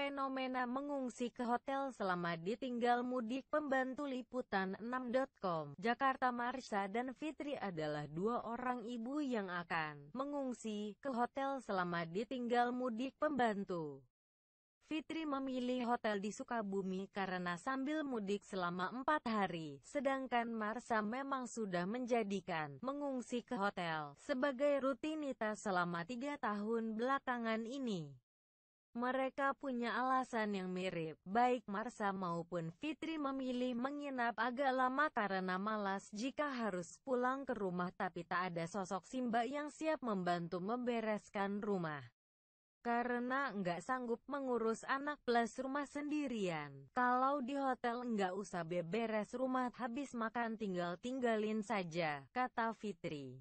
fenomena mengungsi ke hotel selama ditinggal mudik. Pembantu Liputan 6.com, Jakarta Marsha dan Fitri adalah dua orang ibu yang akan mengungsi ke hotel selama ditinggal mudik pembantu. Fitri memilih hotel di Sukabumi karena sambil mudik selama empat hari, sedangkan Marsa memang sudah menjadikan mengungsi ke hotel sebagai rutinitas selama tiga tahun belakangan ini. Mereka punya alasan yang mirip, baik Marsa maupun Fitri memilih menginap agak lama karena malas jika harus pulang ke rumah tapi tak ada sosok Simba yang siap membantu membereskan rumah. Karena nggak sanggup mengurus anak plus rumah sendirian. Kalau di hotel nggak usah beberes rumah habis makan tinggal tinggalin saja, kata Fitri.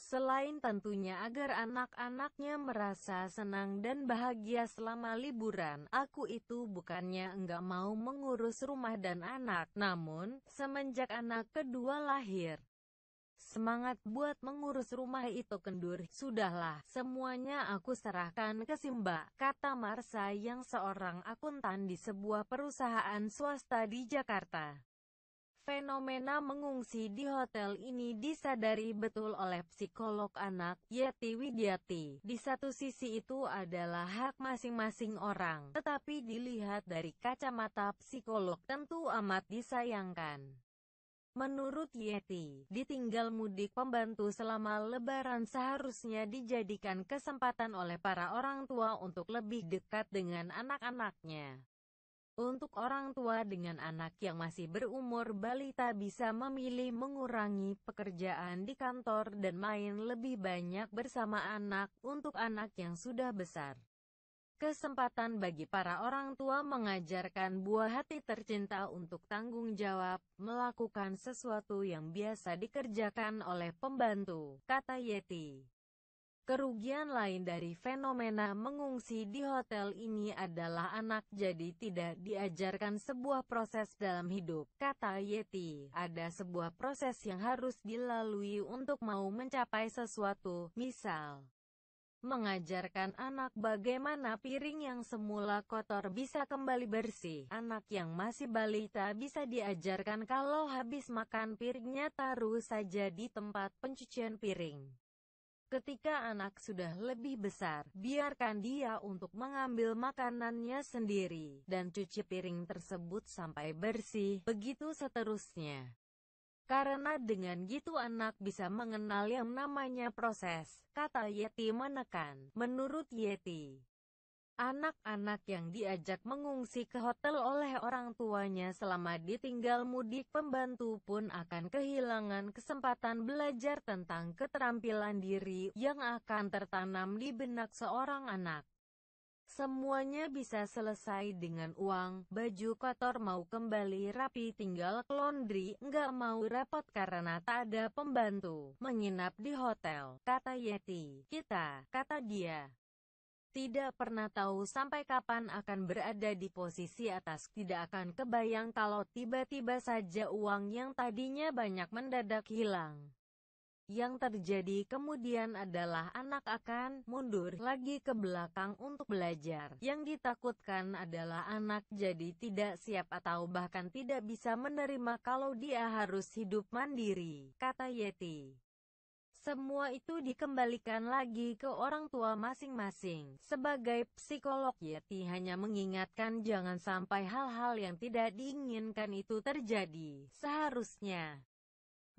Selain tentunya agar anak-anaknya merasa senang dan bahagia selama liburan, aku itu bukannya enggak mau mengurus rumah dan anak, namun, semenjak anak kedua lahir, semangat buat mengurus rumah itu kendur. Sudahlah, semuanya aku serahkan ke Simba, kata Marsa yang seorang akuntan di sebuah perusahaan swasta di Jakarta. Fenomena mengungsi di hotel ini disadari betul oleh psikolog anak, Yati Widyati. Di satu sisi itu adalah hak masing-masing orang, tetapi dilihat dari kacamata psikolog tentu amat disayangkan. Menurut Yeti, ditinggal mudik pembantu selama lebaran seharusnya dijadikan kesempatan oleh para orang tua untuk lebih dekat dengan anak-anaknya. Untuk orang tua dengan anak yang masih berumur balita bisa memilih mengurangi pekerjaan di kantor dan main lebih banyak bersama anak untuk anak yang sudah besar. Kesempatan bagi para orang tua mengajarkan buah hati tercinta untuk tanggung jawab, melakukan sesuatu yang biasa dikerjakan oleh pembantu, kata Yeti. Kerugian lain dari fenomena mengungsi di hotel ini adalah anak jadi tidak diajarkan sebuah proses dalam hidup, kata Yeti. Ada sebuah proses yang harus dilalui untuk mau mencapai sesuatu, misal mengajarkan anak bagaimana piring yang semula kotor bisa kembali bersih. Anak yang masih balita bisa diajarkan kalau habis makan piringnya taruh saja di tempat pencucian piring. Ketika anak sudah lebih besar, biarkan dia untuk mengambil makanannya sendiri, dan cuci piring tersebut sampai bersih, begitu seterusnya. Karena dengan gitu anak bisa mengenal yang namanya proses, kata Yeti menekan. Menurut Yeti, Anak-anak yang diajak mengungsi ke hotel oleh orang tuanya selama ditinggal mudik pembantu pun akan kehilangan kesempatan belajar tentang keterampilan diri yang akan tertanam di benak seorang anak. Semuanya bisa selesai dengan uang, baju kotor mau kembali rapi tinggal ke laundry, nggak mau repot karena tak ada pembantu, menginap di hotel, kata Yeti, kita, kata dia. Tidak pernah tahu sampai kapan akan berada di posisi atas, tidak akan kebayang kalau tiba-tiba saja uang yang tadinya banyak mendadak hilang. Yang terjadi kemudian adalah anak akan mundur lagi ke belakang untuk belajar. Yang ditakutkan adalah anak jadi tidak siap atau bahkan tidak bisa menerima kalau dia harus hidup mandiri, kata Yeti. Semua itu dikembalikan lagi ke orang tua masing-masing. Sebagai psikolog Yeti hanya mengingatkan jangan sampai hal-hal yang tidak diinginkan itu terjadi. Seharusnya,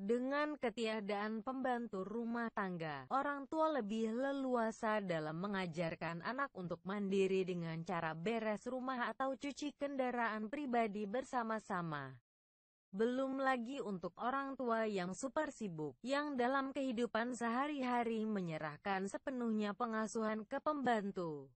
dengan ketiadaan pembantu rumah tangga, orang tua lebih leluasa dalam mengajarkan anak untuk mandiri dengan cara beres rumah atau cuci kendaraan pribadi bersama-sama. Belum lagi untuk orang tua yang super sibuk, yang dalam kehidupan sehari-hari menyerahkan sepenuhnya pengasuhan ke pembantu.